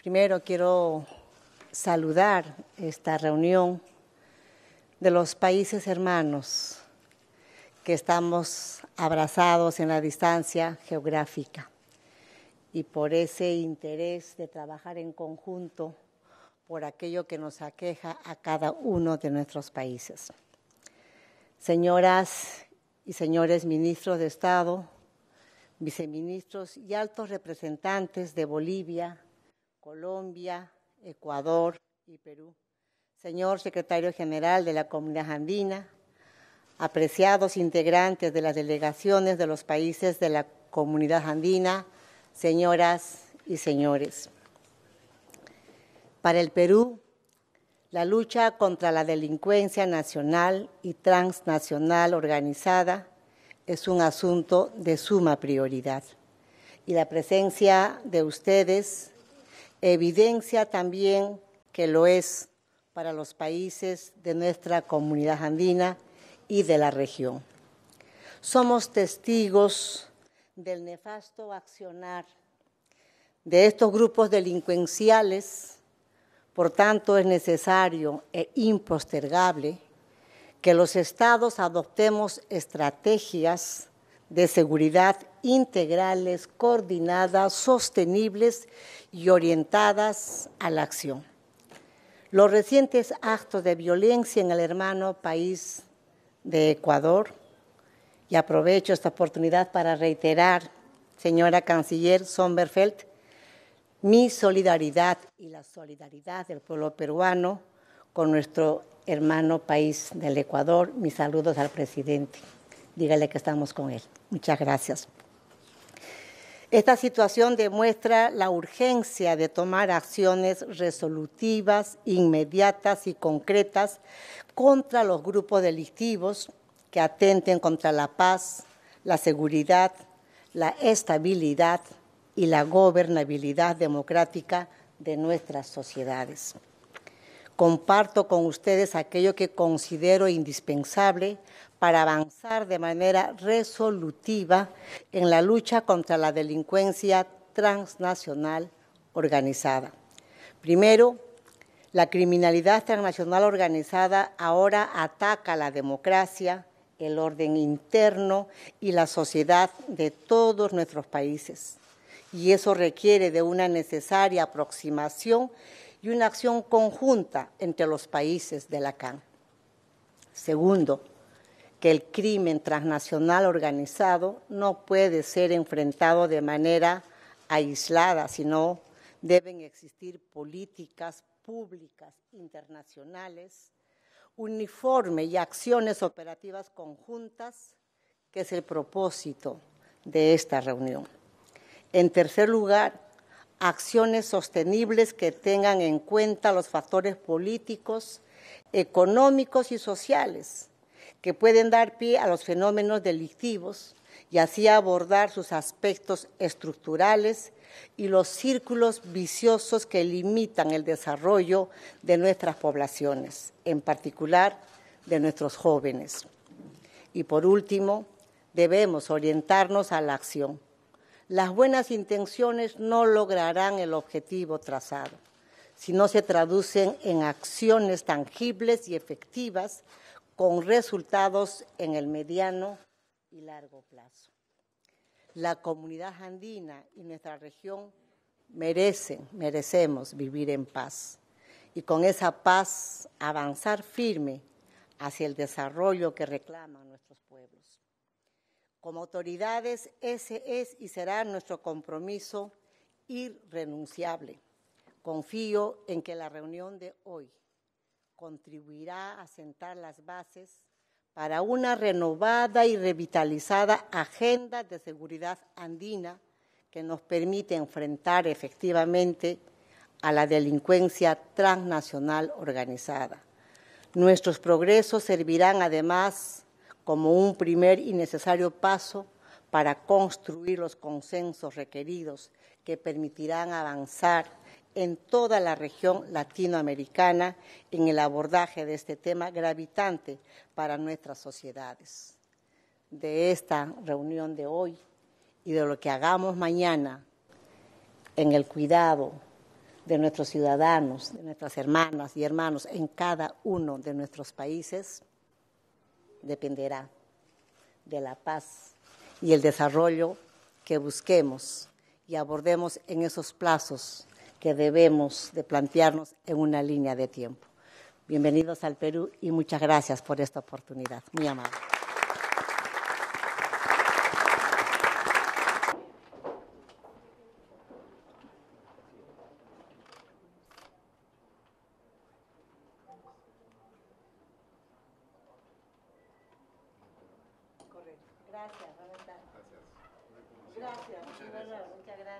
Primero quiero saludar esta reunión de los países hermanos que estamos abrazados en la distancia geográfica y por ese interés de trabajar en conjunto por aquello que nos aqueja a cada uno de nuestros países. Señoras y señores ministros de Estado, viceministros y altos representantes de Bolivia, Colombia, Ecuador y Perú. Señor Secretario General de la Comunidad Andina, apreciados integrantes de las delegaciones de los países de la Comunidad Andina, señoras y señores. Para el Perú, la lucha contra la delincuencia nacional y transnacional organizada es un asunto de suma prioridad. Y la presencia de ustedes evidencia también que lo es para los países de nuestra comunidad andina y de la región. Somos testigos del nefasto accionar de estos grupos delincuenciales, por tanto es necesario e impostergable que los estados adoptemos estrategias de seguridad integrales, coordinadas, sostenibles y orientadas a la acción. Los recientes actos de violencia en el hermano país de Ecuador, y aprovecho esta oportunidad para reiterar, señora canciller Sommerfeld, mi solidaridad y la solidaridad del pueblo peruano con nuestro hermano país del Ecuador. Mis saludos al presidente dígale que estamos con él. Muchas gracias. Esta situación demuestra la urgencia de tomar acciones resolutivas, inmediatas y concretas contra los grupos delictivos que atenten contra la paz, la seguridad, la estabilidad y la gobernabilidad democrática de nuestras sociedades. Comparto con ustedes aquello que considero indispensable para avanzar de manera resolutiva en la lucha contra la delincuencia transnacional organizada. Primero, la criminalidad transnacional organizada ahora ataca la democracia, el orden interno y la sociedad de todos nuestros países. Y eso requiere de una necesaria aproximación y una acción conjunta entre los países de la CAN. Segundo, que el crimen transnacional organizado no puede ser enfrentado de manera aislada, sino deben existir políticas públicas internacionales, uniformes y acciones operativas conjuntas, que es el propósito de esta reunión. En tercer lugar, acciones sostenibles que tengan en cuenta los factores políticos, económicos y sociales que pueden dar pie a los fenómenos delictivos y así abordar sus aspectos estructurales y los círculos viciosos que limitan el desarrollo de nuestras poblaciones, en particular de nuestros jóvenes. Y por último, debemos orientarnos a la acción. Las buenas intenciones no lograrán el objetivo trazado si no se traducen en acciones tangibles y efectivas con resultados en el mediano y largo plazo. La comunidad andina y nuestra región merecen, merecemos vivir en paz y con esa paz avanzar firme hacia el desarrollo que reclaman nuestros pueblos. Como autoridades, ese es y será nuestro compromiso irrenunciable. Confío en que la reunión de hoy contribuirá a sentar las bases para una renovada y revitalizada agenda de seguridad andina que nos permite enfrentar efectivamente a la delincuencia transnacional organizada. Nuestros progresos servirán además como un primer y necesario paso para construir los consensos requeridos que permitirán avanzar en toda la región latinoamericana en el abordaje de este tema gravitante para nuestras sociedades. De esta reunión de hoy y de lo que hagamos mañana en el cuidado de nuestros ciudadanos, de nuestras hermanas y hermanos en cada uno de nuestros países, dependerá de la paz y el desarrollo que busquemos y abordemos en esos plazos que debemos de plantearnos en una línea de tiempo. Bienvenidos al Perú y muchas gracias por esta oportunidad. Muy amable. Gracias, Gracias. Muchas gracias.